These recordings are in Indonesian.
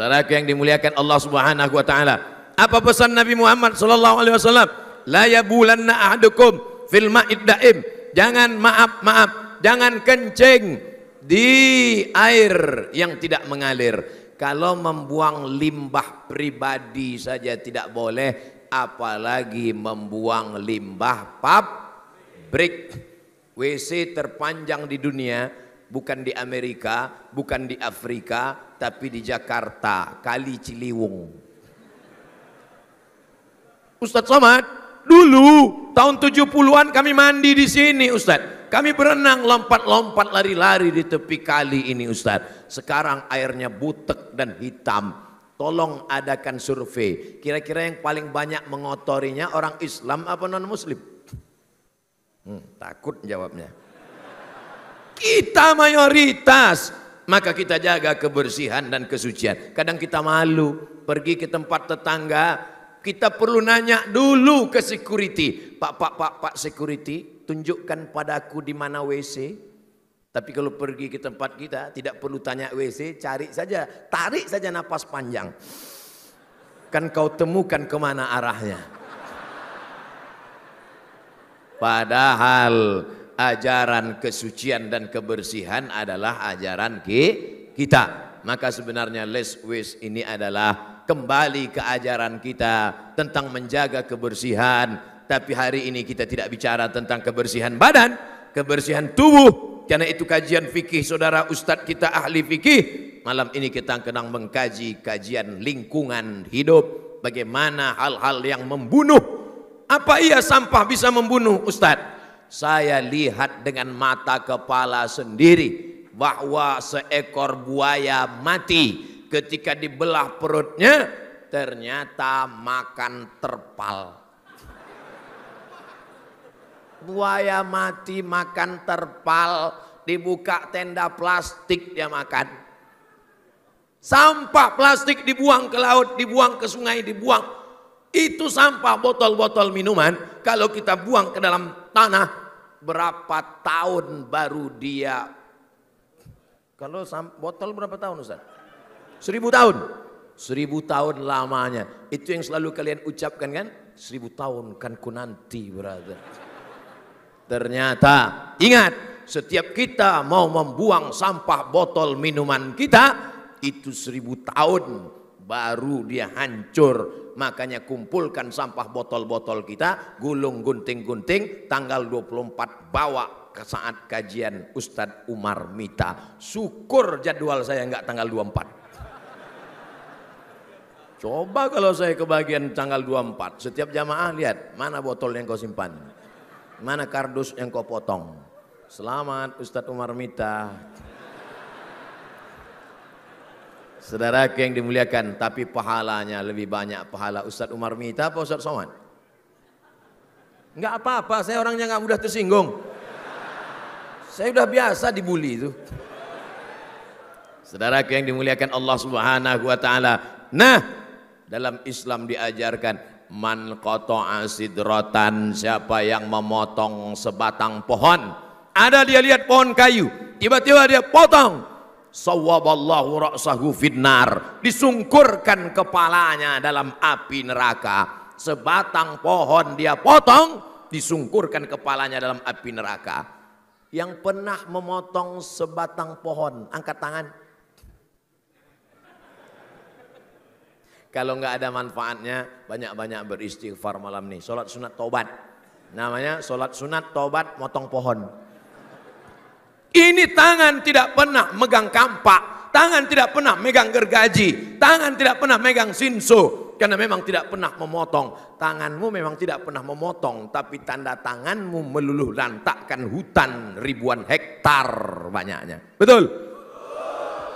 Saudaraku yang dimuliakan Allah Subhanahu wa taala. Apa pesan Nabi Muhammad sallallahu alaihi wasallam? La yabulanna ahdukum fil ma'id daim. Jangan maaf maaf, jangan kencing di air yang tidak mengalir. Kalau membuang limbah pribadi saja tidak boleh, apalagi membuang limbah pabrik. WC terpanjang di dunia bukan di Amerika, bukan di Afrika, tapi di Jakarta, Kali Ciliwung. Ustadz Somad, dulu tahun 70-an kami mandi di sini Ustadz. Kami berenang lompat-lompat lari-lari di tepi kali ini Ustadz. Sekarang airnya butek dan hitam. Tolong adakan survei. Kira-kira yang paling banyak mengotorinya orang Islam apa non-Muslim? Hmm, takut jawabnya. Kita mayoritas, maka kita jaga kebersihan dan kesucian. Kadang kita malu pergi ke tempat tetangga, kita perlu nanya dulu ke security. Pak, pak, pak, pak security, tunjukkan padaku di mana WC. Tapi kalau pergi ke tempat kita, tidak perlu tanya WC, cari saja, tarik saja napas panjang. Kan kau temukan kemana arahnya. Padahal ajaran kesucian dan kebersihan adalah ajaran ki, kita. Maka sebenarnya less waste ini adalah kembali ke ajaran kita tentang menjaga kebersihan. Tapi hari ini kita tidak bicara tentang kebersihan badan, kebersihan tubuh. Karena itu kajian fikih saudara ustadz kita ahli fikih. Malam ini kita akan mengkaji kajian lingkungan hidup. Bagaimana hal-hal yang membunuh. Apa iya sampah bisa membunuh Ustadz? saya lihat dengan mata kepala sendiri bahwa seekor buaya mati ketika dibelah perutnya ternyata makan terpal. Buaya mati makan terpal, dibuka tenda plastik dia makan. Sampah plastik dibuang ke laut, dibuang ke sungai, dibuang. Itu sampah botol-botol minuman kalau kita buang ke dalam tanah berapa tahun baru dia kalau botol berapa tahun Ustaz? Seribu tahun. Seribu tahun lamanya. Itu yang selalu kalian ucapkan kan? Seribu tahun kan ku nanti brother. Ternyata ingat setiap kita mau membuang sampah botol minuman kita itu seribu tahun baru dia hancur Makanya kumpulkan sampah botol-botol kita, gulung gunting-gunting, tanggal 24 bawa ke saat kajian Ustadz Umar Mita. Syukur jadwal saya nggak tanggal 24. Coba kalau saya kebagian tanggal 24, setiap jamaah lihat mana botol yang kau simpan, mana kardus yang kau potong. Selamat Ustadz Umar Mita. Saudara yang dimuliakan, tapi pahalanya lebih banyak pahala Ustadz Umar Mita apa Ustadz Somad? Enggak apa-apa, saya orangnya enggak mudah tersinggung. Saya sudah biasa dibully itu. Saudara yang dimuliakan Allah Subhanahu wa taala. Nah, dalam Islam diajarkan man qata'a sidratan, siapa yang memotong sebatang pohon. Ada dia lihat pohon kayu, tiba-tiba dia potong, sawaballahu ra'sahu finnar disungkurkan kepalanya dalam api neraka sebatang pohon dia potong disungkurkan kepalanya dalam api neraka yang pernah memotong sebatang pohon angkat tangan kalau nggak ada manfaatnya banyak-banyak beristighfar malam nih sholat sunat tobat namanya sholat sunat tobat motong pohon ini tangan tidak pernah megang kampak, tangan tidak pernah megang gergaji, tangan tidak pernah megang sinso, karena memang tidak pernah memotong. Tanganmu memang tidak pernah memotong, tapi tanda tanganmu meluluh lantakkan hutan ribuan hektar banyaknya. Betul?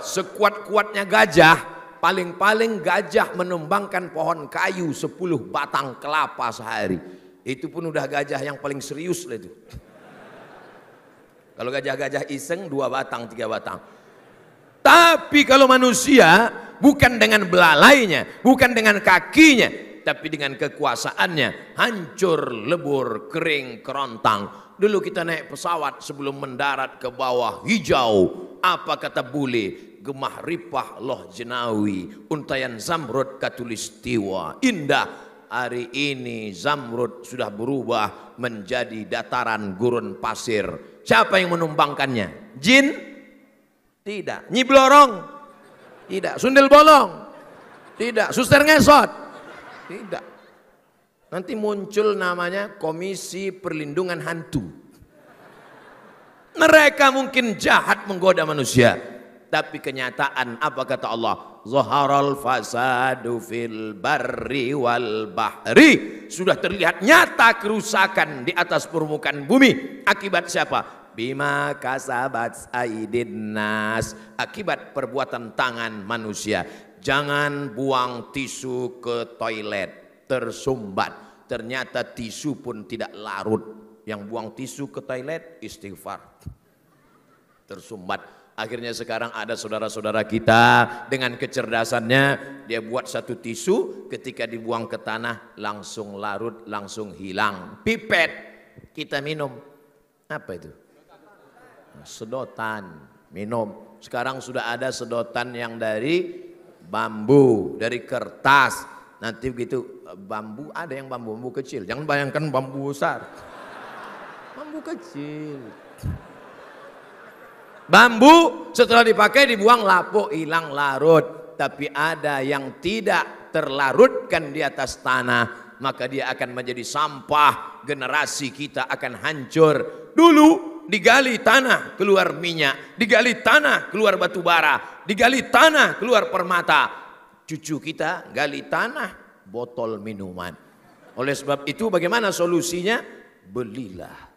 Sekuat-kuatnya gajah, paling-paling gajah menumbangkan pohon kayu 10 batang kelapa sehari. Itu pun udah gajah yang paling serius lah itu. Kalau gajah-gajah iseng dua batang, tiga batang. Tapi kalau manusia bukan dengan belalainya, bukan dengan kakinya, tapi dengan kekuasaannya, hancur, lebur, kering, kerontang. Dulu kita naik pesawat sebelum mendarat ke bawah hijau. Apa kata bule? Gemah ripah loh jenawi, untayan zamrud katulistiwa. Indah, hari ini Zamrud sudah berubah menjadi dataran gurun pasir Siapa yang menumpangkannya? Jin? Tidak. Nyi Blorong? Tidak. Sundel bolong? Tidak. Suster ngesot? Tidak. Nanti muncul namanya Komisi Perlindungan Hantu. Mereka mungkin jahat menggoda manusia, tapi kenyataan apa kata Allah? Zaharal fasadu fil barri wal bahri. Sudah terlihat nyata kerusakan di atas permukaan bumi. Akibat siapa? Bima kasabat aidin nas. Akibat perbuatan tangan manusia. Jangan buang tisu ke toilet. Tersumbat. Ternyata tisu pun tidak larut. Yang buang tisu ke toilet istighfar. Tersumbat Akhirnya sekarang ada saudara-saudara kita dengan kecerdasannya dia buat satu tisu ketika dibuang ke tanah langsung larut langsung hilang. Pipet kita minum. Apa itu? Sedotan minum. Sekarang sudah ada sedotan yang dari bambu, dari kertas. Nanti begitu bambu ada yang bambu bambu kecil. Jangan bayangkan bambu besar. Bambu kecil. Bambu setelah dipakai dibuang lapuk hilang larut. Tapi ada yang tidak terlarutkan di atas tanah. Maka dia akan menjadi sampah. Generasi kita akan hancur. Dulu digali tanah keluar minyak. Digali tanah keluar batu bara. Digali tanah keluar permata. Cucu kita gali tanah botol minuman. Oleh sebab itu bagaimana solusinya? Belilah.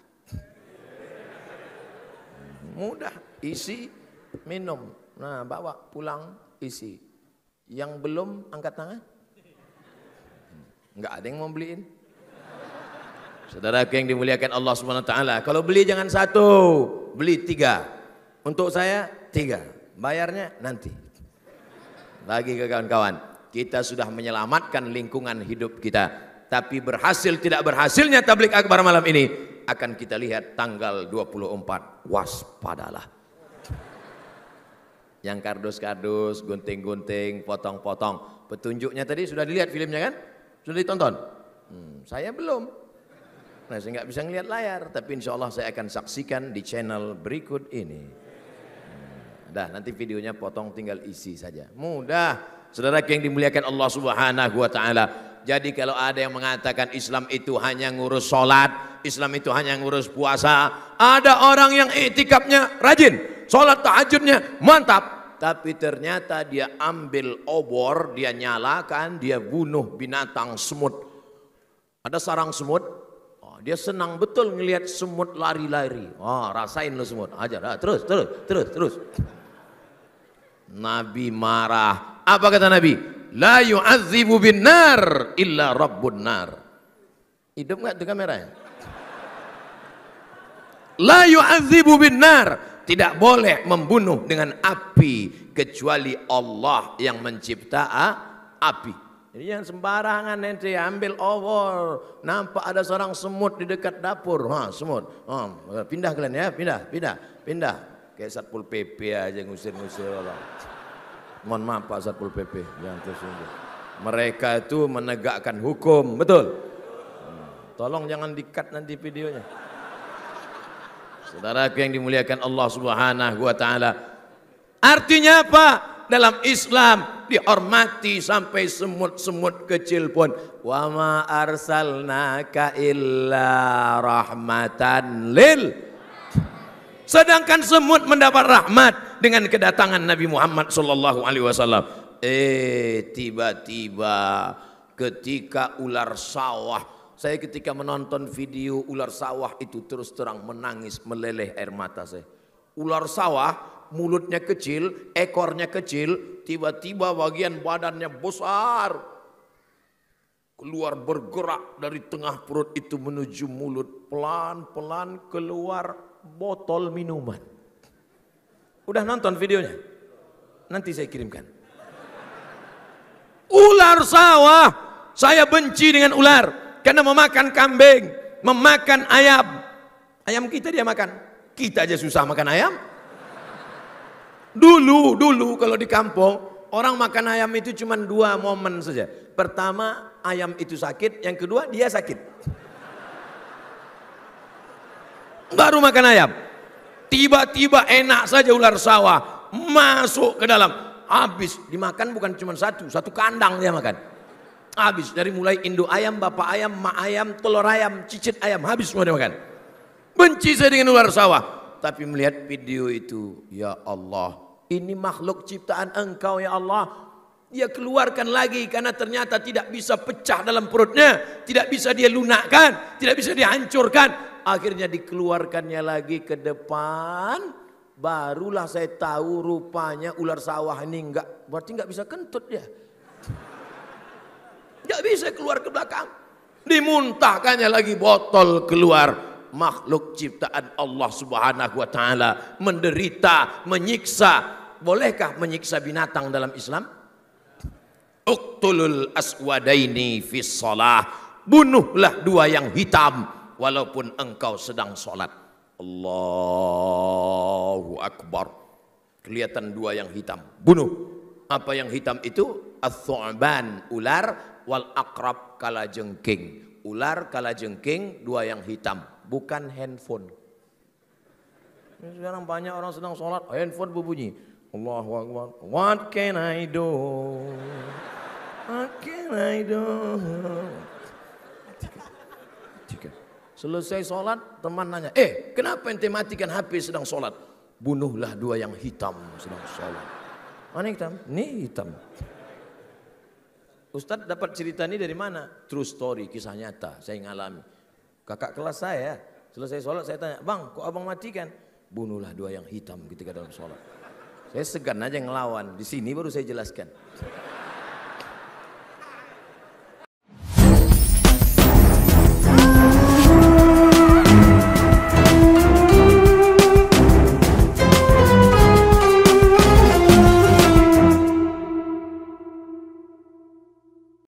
Mudah isi, minum. Nah, bawa pulang, isi. Yang belum angkat tangan? Enggak ada yang mau beliin. Saudara yang dimuliakan Allah Subhanahu taala, kalau beli jangan satu, beli tiga. Untuk saya tiga. Bayarnya nanti. Lagi ke kawan-kawan, kita sudah menyelamatkan lingkungan hidup kita. Tapi berhasil tidak berhasilnya tablik akbar malam ini akan kita lihat tanggal 24. Waspadalah yang kardus-kardus, gunting-gunting, potong-potong. Petunjuknya tadi sudah dilihat filmnya kan? Sudah ditonton? Hmm, saya belum. Nah, saya nggak bisa ngelihat layar, tapi insya Allah saya akan saksikan di channel berikut ini. Hmm, dah, nanti videonya potong tinggal isi saja. Mudah. Saudara yang dimuliakan Allah Subhanahu wa taala. Jadi kalau ada yang mengatakan Islam itu hanya ngurus sholat, Islam itu hanya ngurus puasa, ada orang yang itikafnya rajin, sholat tahajudnya mantap, tapi ternyata dia ambil obor, dia nyalakan, dia bunuh binatang semut. Ada sarang semut, oh, dia senang betul ngelihat semut lari-lari. Oh, rasain lu semut, aja dah. Terus, terus, terus, terus. Nabi marah. Apa kata Nabi? La yu'adzibu bin nar illa rabbun nar. Hidup nggak tuh kameranya? La yu'adzibu bin nar tidak boleh membunuh dengan api kecuali Allah yang mencipta ah, api. Jadi yang sembarangan nanti ambil over. Nampak ada seorang semut di dekat dapur. Ha, semut. Ha, pindah kalian ya, pindah, pindah, pindah. Kayak Satpol PP aja ngusir-ngusir Allah. Mohon maaf Pak Satpol PP, yang tersinggung. Mereka itu menegakkan hukum, betul? Hmm. Tolong jangan dikat nanti videonya. Saudaraku yang dimuliakan Allah Subhanahu wa taala. Artinya apa? Dalam Islam dihormati sampai semut-semut kecil pun. Wa ma arsalnaka illa rahmatan lil Sedangkan semut mendapat rahmat dengan kedatangan Nabi Muhammad sallallahu alaihi wasallam. Eh tiba-tiba ketika ular sawah saya ketika menonton video ular sawah itu terus terang menangis meleleh air mata saya. Ular sawah mulutnya kecil, ekornya kecil, tiba-tiba bagian badannya besar. Keluar bergerak dari tengah perut itu menuju mulut, pelan-pelan keluar botol minuman. Udah nonton videonya? Nanti saya kirimkan. Ular sawah, saya benci dengan ular. Karena memakan kambing, memakan ayam. Ayam kita dia makan. Kita aja susah makan ayam. Dulu, dulu kalau di kampung, orang makan ayam itu cuma dua momen saja. Pertama, ayam itu sakit. Yang kedua, dia sakit. Baru makan ayam. Tiba-tiba enak saja ular sawah. Masuk ke dalam. Habis dimakan bukan cuma satu, satu kandang dia makan. Habis dari mulai induk ayam, bapak ayam, mak ayam, telur ayam, cicit ayam, habis semua makan. Benci saya dengan ular sawah. Tapi melihat video itu, ya Allah, ini makhluk ciptaan engkau ya Allah. Dia keluarkan lagi karena ternyata tidak bisa pecah dalam perutnya. Tidak bisa dia lunakkan, tidak bisa dihancurkan. Akhirnya dikeluarkannya lagi ke depan. Barulah saya tahu rupanya ular sawah ini enggak, berarti enggak bisa kentut dia. Gak bisa keluar ke belakang. Dimuntahkannya lagi botol keluar. Makhluk ciptaan Allah subhanahu wa ta'ala. Menderita, menyiksa. Bolehkah menyiksa binatang dalam Islam? Uktulul aswadaini fis salah. Bunuhlah dua yang hitam. Walaupun engkau sedang sholat. Allahu Akbar. Kelihatan dua yang hitam. Bunuh. Apa yang hitam itu? al thuban ular wal akrab kala jengking. Ular kala jengking, dua yang hitam, bukan handphone. Sekarang banyak orang sedang sholat, handphone berbunyi. Allahu Akbar. What can I do? What can I do? Selesai sholat, teman nanya, eh kenapa ente matikan HP sedang sholat? Bunuhlah dua yang hitam sedang sholat. Mana hitam? Ini hitam. Ustadz dapat cerita ini dari mana? True story, kisah nyata, saya ngalami. Kakak kelas saya, selesai sholat saya tanya, bang kok abang matikan? Bunuhlah dua yang hitam ketika dalam sholat. Saya segan aja ngelawan, di sini baru saya jelaskan.